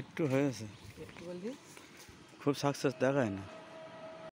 একটু হয়েছে খুব সাকসেস দেখায় না